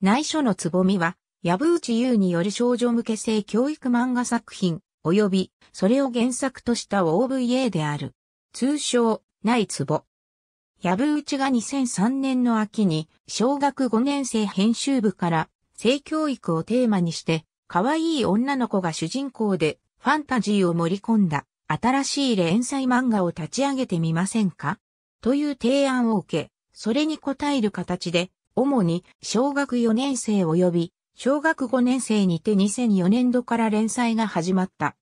内緒のつぼみは、藪内優による少女向け性教育漫画作品、及び、それを原作とした OVA である。通称、ないつぼ。藪内が2003年の秋に、小学5年生編集部から、性教育をテーマにして、可愛い女の子が主人公で、ファンタジーを盛り込んだ、新しい連載漫画を立ち上げてみませんかという提案を受け、それに応える形で、主に小学4年生及び小学5年生にて2004年度から連載が始まった。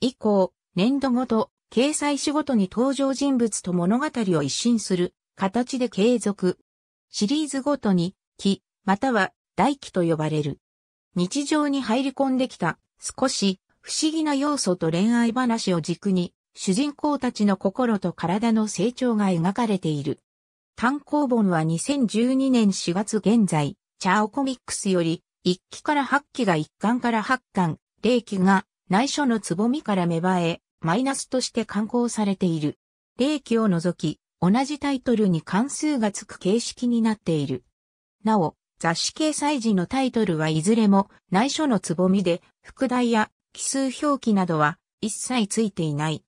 以降、年度ごと、掲載仕ごとに登場人物と物語を一新する形で継続。シリーズごとに、木、または大木と呼ばれる。日常に入り込んできた少し不思議な要素と恋愛話を軸に主人公たちの心と体の成長が描かれている。単行本は2012年4月現在、チャオコミックスより、1期から8期が1巻から8巻、0期が内書のつぼみから芽生え、マイナスとして刊行されている。0期を除き、同じタイトルに関数がつく形式になっている。なお、雑誌掲載時のタイトルはいずれも内書のつぼみで、副題や奇数表記などは一切ついていない。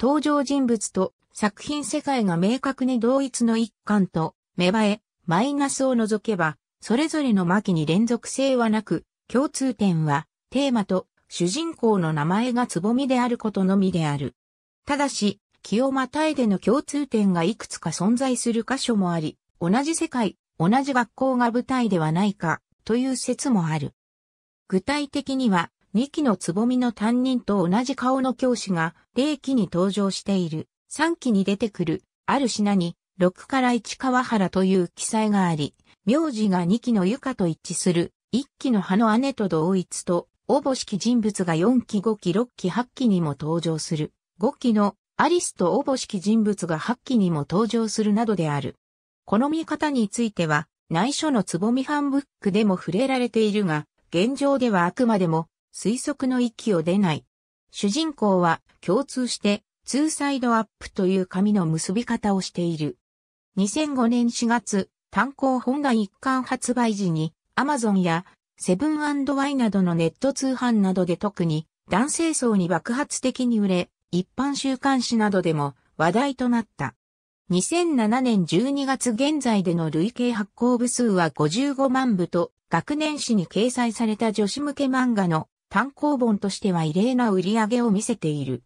登場人物と作品世界が明確に同一の一環と、芽生え、マイナスを除けば、それぞれの巻に連続性はなく、共通点は、テーマと主人公の名前がつぼみであることのみである。ただし、気をまたいでの共通点がいくつか存在する箇所もあり、同じ世界、同じ学校が舞台ではないか、という説もある。具体的には、2期のつぼみの担任と同じ顔の教師が、0期に登場している。3期に出てくる、ある品に、六から一川原という記載があり、名字が2期の床と一致する、1期の葉の姉と同一と、おぼしき人物が4期5期6期8期にも登場する、5期のアリスとおぼしき人物が8期にも登場するなどである。この見方については、内緒のつぼみハンブックでも触れられているが、現状ではあくまでも推測の域を出ない。主人公は共通してツーサイドアップという紙の結び方をしている。2005年4月、単行本が一貫発売時に、アマゾンやセブンワイなどのネット通販などで特に男性層に爆発的に売れ、一般週刊誌などでも話題となった。2007年12月現在での累計発行部数は55万部と、学年誌に掲載された女子向け漫画の単行本としては異例な売り上げを見せている。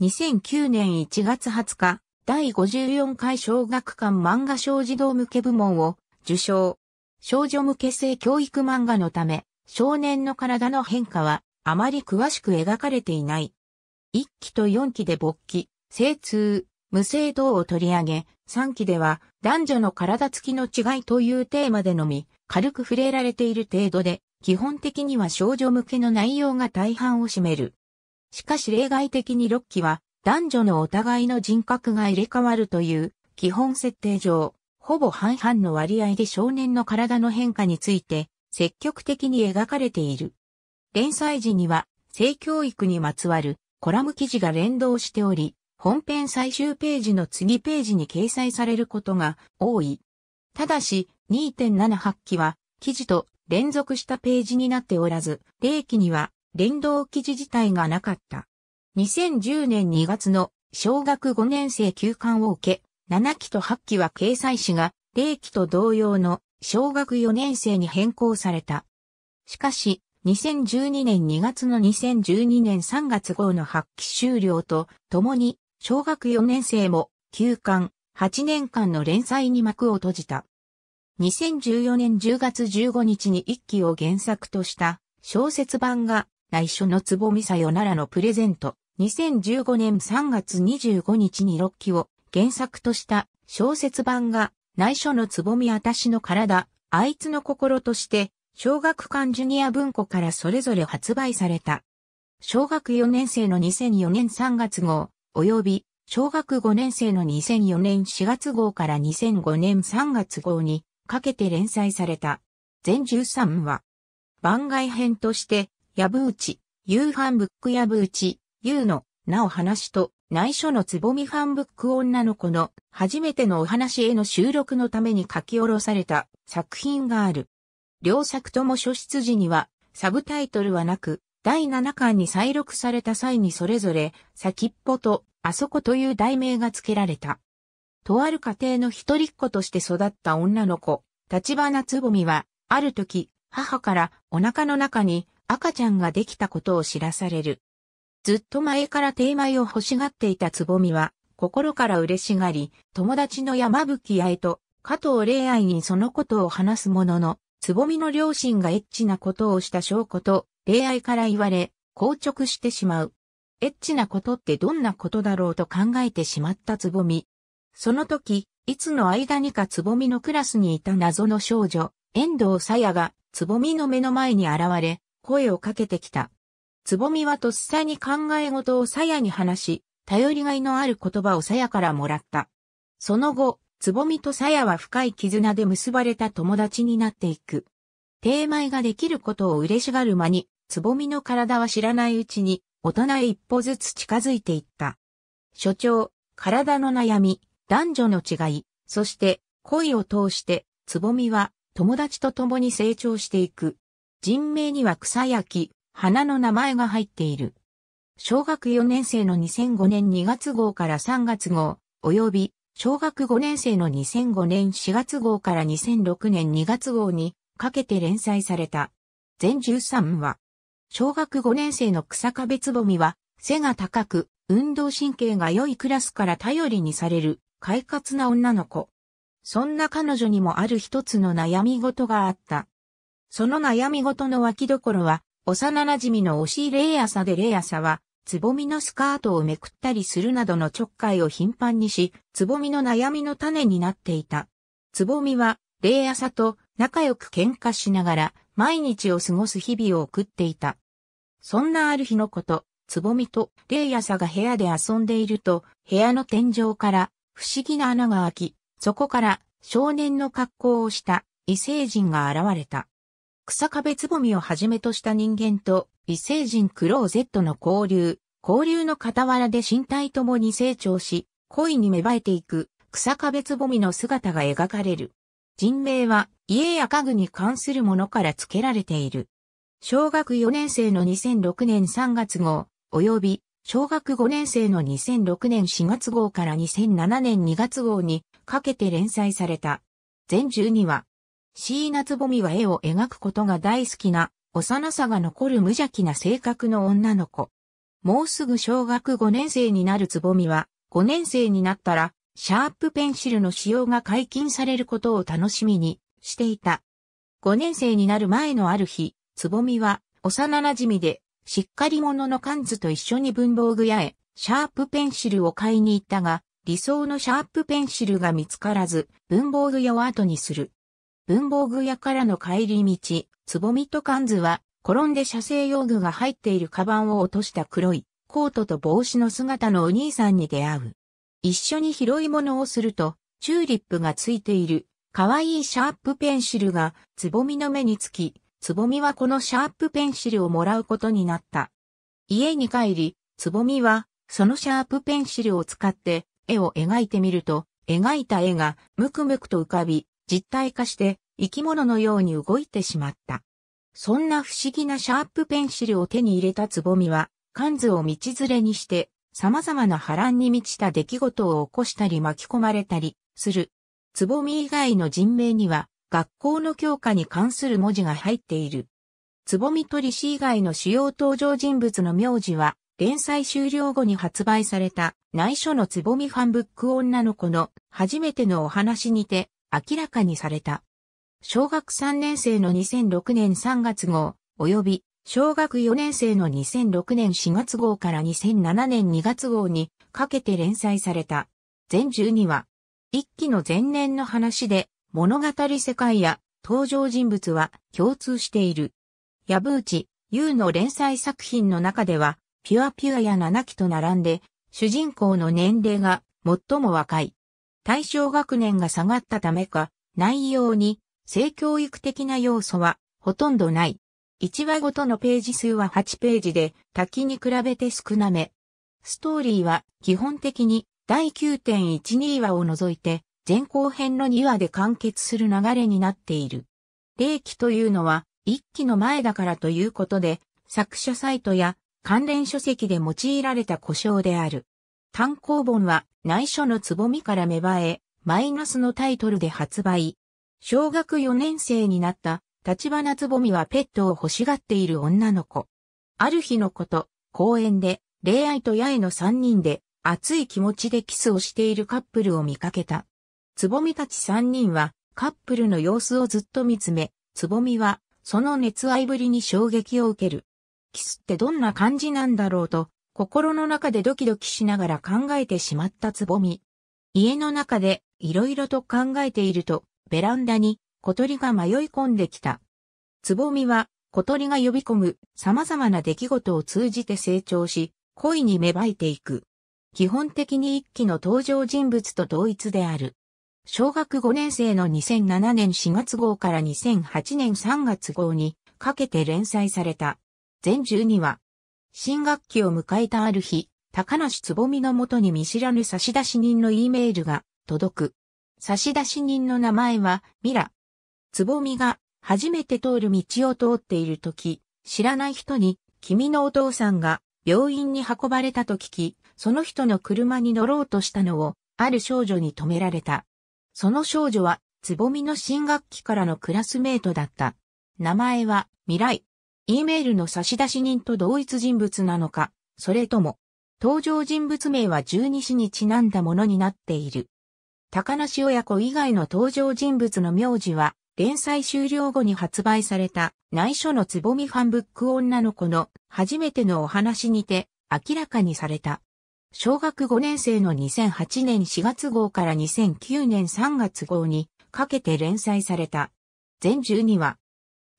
2009年1月20日、第54回小学館漫画小児童向け部門を受賞。少女向け性教育漫画のため、少年の体の変化はあまり詳しく描かれていない。1期と4期で勃起、精通、無性等を取り上げ、3期では男女の体つきの違いというテーマでのみ、軽く触れられている程度で、基本的には少女向けの内容が大半を占める。しかし例外的に6期は男女のお互いの人格が入れ替わるという基本設定上、ほぼ半々の割合で少年の体の変化について積極的に描かれている。連載時には性教育にまつわるコラム記事が連動しており、本編最終ページの次ページに掲載されることが多い。ただし、2.78期は記事と連続したページになっておらず、0期には連動記事自体がなかった。2010年2月の小学5年生休館を受け、7期と8期は掲載誌が0期と同様の小学4年生に変更された。しかし、2012年2月の2012年3月号の発揮終了とともに、小学4年生も休館8年間の連載に幕を閉じた。2014年10月15日に1期を原作とした小説版が内緒のつぼみさよならのプレゼント、2015年3月25日に6期を原作とした小説版が内緒のつぼみあたしの体、あいつの心として小学館ジュニア文庫からそれぞれ発売された。小学4年生の2004年3月号、及び小学5年生の2004年4月号から2005年3月号にかけて連載された。全13話。番外編としてう内、夕飯ブックう内、夕の、なお話と、内緒のつぼみファンブック女の子の初めてのお話への収録のために書き下ろされた作品がある。両作とも書出時にはサブタイトルはなく、第7巻に再録された際にそれぞれ先っぽとあそこという題名が付けられた。とある家庭の一人っ子として育った女の子、立花つぼみは、ある時、母からお腹の中に赤ちゃんができたことを知らされる。ずっと前から手前を欲しがっていたつぼみは、心から嬉しがり、友達の山吹愛と、加藤霊愛にそのことを話すものの、つぼみの両親がエッチなことをした証拠と、霊愛から言われ、硬直してしまう。エッチなことってどんなことだろうと考えてしまったつぼみ。その時、いつの間にかつぼみのクラスにいた謎の少女、遠藤さやが、つぼみの目の前に現れ、声をかけてきた。つぼみはとっさに考え事をさやに話し、頼りがいのある言葉をさやからもらった。その後、つぼみとさやは深い絆で結ばれた友達になっていく。定米ができることを嬉しがる間に、つぼみの体は知らないうちに、大人へ一歩ずつ近づいていった。所長、体の悩み、男女の違い、そして、恋を通して、つぼみは友達と共に成長していく。人名には草焼き、花の名前が入っている。小学4年生の2005年2月号から3月号、及び小学5年生の2005年4月号から2006年2月号にかけて連載された。全13話。小学5年生の草壁つぼみは背が高く、運動神経が良いクラスから頼りにされる、快活な女の子。そんな彼女にもある一つの悩み事があった。その悩み事の脇どころは、幼馴染の推しレイアさでレイアサは、つぼみのスカートをめくったりするなどのちょっかいを頻繁にし、つぼみの悩みの種になっていた。つぼみは、レイアサと仲良く喧嘩しながら、毎日を過ごす日々を送っていた。そんなある日のこと、つぼみとレイアサが部屋で遊んでいると、部屋の天井から不思議な穴が開き、そこから少年の格好をした異星人が現れた。草壁つぼみをはじめとした人間と異星人クローゼットの交流、交流の傍らで身体ともに成長し、恋に芽生えていく草壁つぼみの姿が描かれる。人名は家や家具に関するものから付けられている。小学4年生の2006年3月号、及び小学5年生の2006年4月号から2007年2月号にかけて連載された。全12話。椎名つぼみは絵を描くことが大好きな、幼さが残る無邪気な性格の女の子。もうすぐ小学5年生になるつぼみは、5年生になったら、シャープペンシルの使用が解禁されることを楽しみにしていた。5年生になる前のある日、つぼみは、幼馴染で、しっかり者のカンズと一緒に文房具屋へ、シャープペンシルを買いに行ったが、理想のシャープペンシルが見つからず、文房具屋を後にする。文房具屋からの帰り道、つぼみとカンズは、転んで射精用具が入っているカバンを落とした黒い、コートと帽子の姿のお兄さんに出会う。一緒に拾い物をすると、チューリップがついている、可愛いシャープペンシルが、つぼみの目につき、つぼみはこのシャープペンシルをもらうことになった。家に帰り、つぼみは、そのシャープペンシルを使って、絵を描いてみると、描いた絵が、むくむくと浮かび、実体化して生き物のように動いてしまった。そんな不思議なシャープペンシルを手に入れたつぼみは、カ図を道連れにして、様々な波乱に満ちた出来事を起こしたり巻き込まれたりする。つぼみ以外の人名には、学校の教科に関する文字が入っている。つぼみ取り師以外の主要登場人物の名字は、連載終了後に発売された内緒のつぼみファンブック女の子の初めてのお話にて明らかにされた。小学3年生の2006年3月号、及び小学4年生の2006年4月号から2007年2月号にかけて連載された。全12話。一期の前年の話で、物語世界や登場人物は共通している。ヤブーチ、ユーの連載作品の中では、ピュアピュアや七期と並んで、主人公の年齢が最も若い。対象学年が下がったためか、内容に性教育的な要素はほとんどない。1話ごとのページ数は8ページで、滝に比べて少なめ。ストーリーは基本的に第9.12話を除いて、前後編の2話で完結する流れになっている。霊気というのは、一期の前だからということで、作者サイトや関連書籍で用いられた故障である。単行本は内緒のつぼみから芽生え、マイナスのタイトルで発売。小学4年生になった立花つぼみはペットを欲しがっている女の子。ある日のこと、公園で、恋愛と八重の3人で、熱い気持ちでキスをしているカップルを見かけた。つぼみたち3人は、カップルの様子をずっと見つめ、つぼみは、その熱愛ぶりに衝撃を受ける。キスってどんな感じなんだろうと、心の中でドキドキしながら考えてしまったつぼみ。家の中でいろいろと考えていると、ベランダに小鳥が迷い込んできた。つぼみは小鳥が呼び込む様々な出来事を通じて成長し、恋に芽生えていく。基本的に一期の登場人物と同一である。小学5年生の2007年4月号から2008年3月号にかけて連載された。全12話。新学期を迎えたある日、高梨つぼみのもとに見知らぬ差出人の E メールが届く。差出人の名前はミラ。つぼみが初めて通る道を通っている時、知らない人に君のお父さんが病院に運ばれたと聞き、その人の車に乗ろうとしたのをある少女に止められた。その少女はつぼみの新学期からのクラスメートだった。名前はミライ。E メールの差出人と同一人物なのか、それとも、登場人物名は十二子にちなんだものになっている。高梨親子以外の登場人物の名字は、連載終了後に発売された内緒のつぼみファンブック女の子の初めてのお話にて明らかにされた。小学5年生の2008年4月号から2009年3月号にかけて連載された。全12話、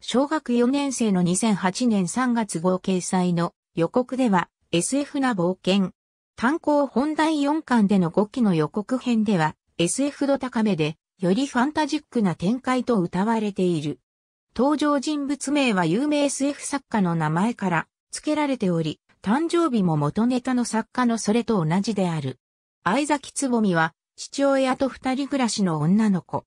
小学4年生の2008年3月号掲載の予告では SF な冒険。単行本第4巻での5期の予告編では SF 度高めでよりファンタジックな展開と歌われている。登場人物名は有名 SF 作家の名前から付けられており、誕生日も元ネタの作家のそれと同じである。相崎つぼみは父親と二人暮らしの女の子。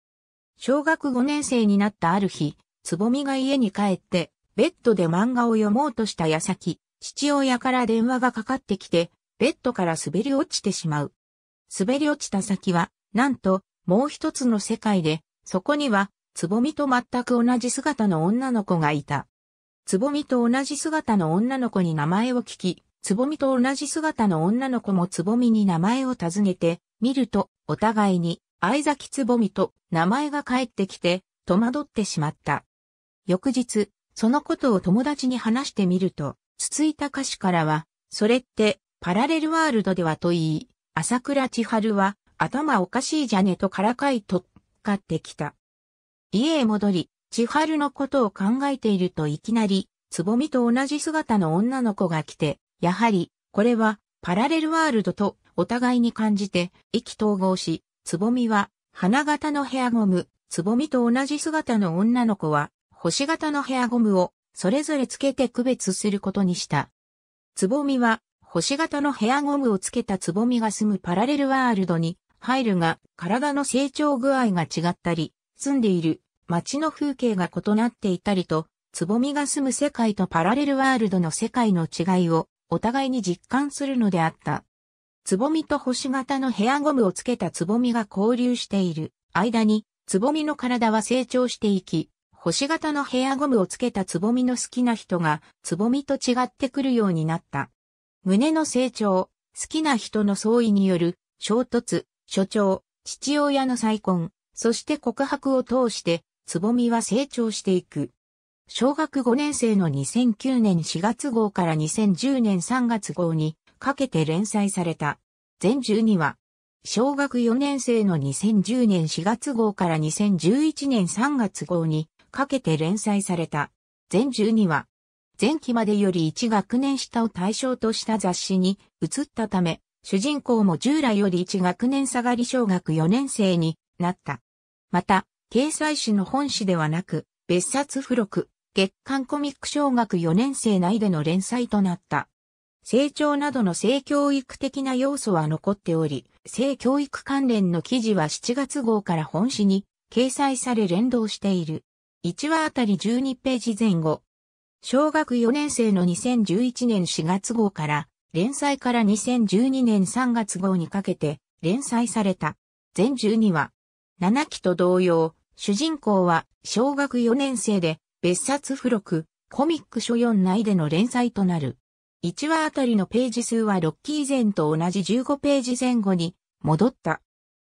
小学5年生になったある日、つぼみが家に帰って、ベッドで漫画を読もうとした矢先、父親から電話がかかってきて、ベッドから滑り落ちてしまう。滑り落ちた先は、なんと、もう一つの世界で、そこには、つぼみと全く同じ姿の女の子がいた。つぼみと同じ姿の女の子に名前を聞き、つぼみと同じ姿の女の子もつぼみに名前を尋ねて、見ると、お互いに、愛崎つぼみと名前が返ってきて、戸惑ってしまった。翌日、そのことを友達に話してみると、つついた歌詞からは、それって、パラレルワールドではと言い、朝倉千春は、頭おかしいじゃねとからかいとっかってきた。家へ戻り、千春のことを考えているといきなり、つぼみと同じ姿の女の子が来て、やはり、これは、パラレルワールドとお互いに感じて、意気統合し、つぼみは、花形のヘアゴム、つぼみと同じ姿の女の子は、星型のヘアゴムをそれぞれつけて区別することにした。つぼみは星型のヘアゴムをつけたつぼみが住むパラレルワールドに入るが体の成長具合が違ったり、住んでいる街の風景が異なっていたりと、つぼみが住む世界とパラレルワールドの世界の違いをお互いに実感するのであった。つぼみと星型のヘアゴムをつけたつぼみが交流している間に、つぼみの体は成長していき、星型のヘアゴムをつけたつぼみの好きな人が、つぼみと違ってくるようになった。胸の成長、好きな人の相違による、衝突、所長、父親の再婚、そして告白を通して、つぼみは成長していく。小学5年生の2009年4月号から2010年3月号にかけて連載された。全12話。小学4年生の2010年4月号から2011年3月号にかけて連載された。全12話。前期までより1学年下を対象とした雑誌に移ったため、主人公も従来より1学年下がり小学4年生になった。また、掲載誌の本誌ではなく、別冊付録、月刊コミック小学4年生内での連載となった。成長などの性教育的な要素は残っており、性教育関連の記事は7月号から本誌に掲載され連動している。1話あたり12ページ前後。小学4年生の2011年4月号から、連載から2012年3月号にかけて、連載された。全12話。7期と同様、主人公は小学4年生で、別冊付録、コミック書4内での連載となる。1話あたりのページ数は6期以前と同じ15ページ前後に戻った。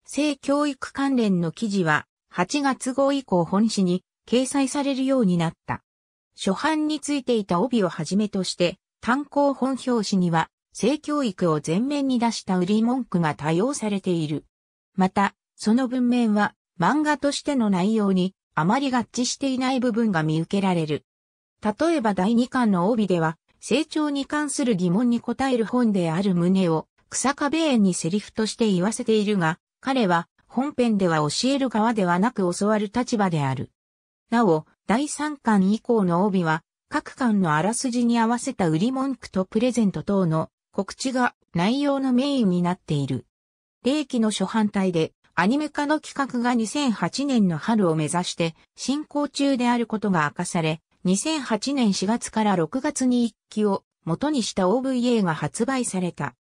性教育関連の記事は8月号以降本誌に掲載されるようになった。初版についていた帯をはじめとして、単行本表紙には、性教育を前面に出した売り文句が多用されている。また、その文面は、漫画としての内容に、あまり合致していない部分が見受けられる。例えば第2巻の帯では、成長に関する疑問に答える本である旨を、草壁園にセリフとして言わせているが、彼は、本編では教える側ではなく教わる立場である。なお、第3巻以降の帯は、各巻のあらすじに合わせた売り文句とプレゼント等の告知が内容のメインになっている。霊気の初版体で、アニメ化の企画が2008年の春を目指して進行中であることが明かされ、2008年4月から6月に一期を元にした OVA が発売された。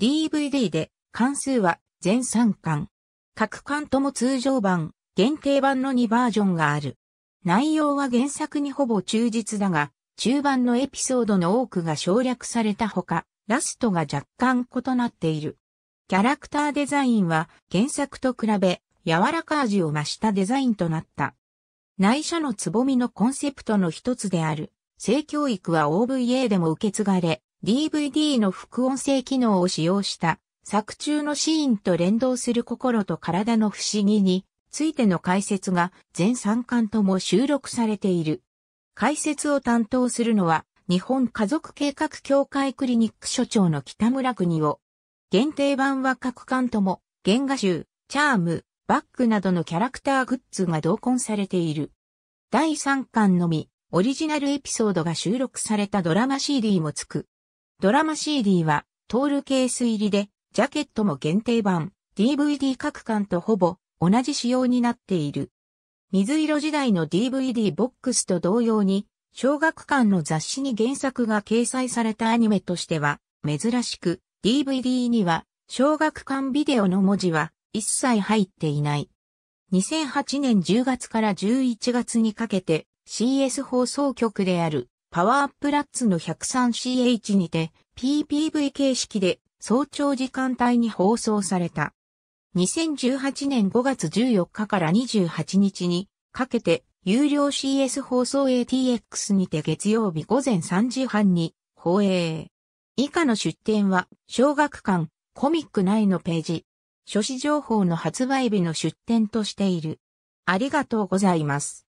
DVD で関数は全3巻。各巻とも通常版、限定版の2バージョンがある。内容は原作にほぼ忠実だが、中盤のエピソードの多くが省略されたほか、ラストが若干異なっている。キャラクターデザインは原作と比べ柔らか味を増したデザインとなった。内緒のつぼみのコンセプトの一つである、性教育は OVA でも受け継がれ、DVD の副音声機能を使用した作中のシーンと連動する心と体の不思議についての解説が全3巻とも収録されている。解説を担当するのは、日本家族計画協会クリニック所長の北村国夫。限定版は各巻とも、原画集、チャーム、バッグなどのキャラクターグッズが同梱されている。第3巻のみ、オリジナルエピソードが収録されたドラマ CD もつく。ドラマ CD は、トールケース入りで、ジャケットも限定版、DVD 各巻とほぼ同じ仕様になっている。水色時代の DVD ボックスと同様に、小学館の雑誌に原作が掲載されたアニメとしては、珍しく、DVD には、小学館ビデオの文字は、一切入っていない。2008年10月から11月にかけて、CS 放送局である、パワーアップラッツの 103CH にて、PPV 形式で、早朝時間帯に放送された。2018年5月14日から28日にかけて有料 CS 放送 ATX にて月曜日午前3時半に放映。以下の出展は小学館コミック内のページ。書誌情報の発売日の出展としている。ありがとうございます。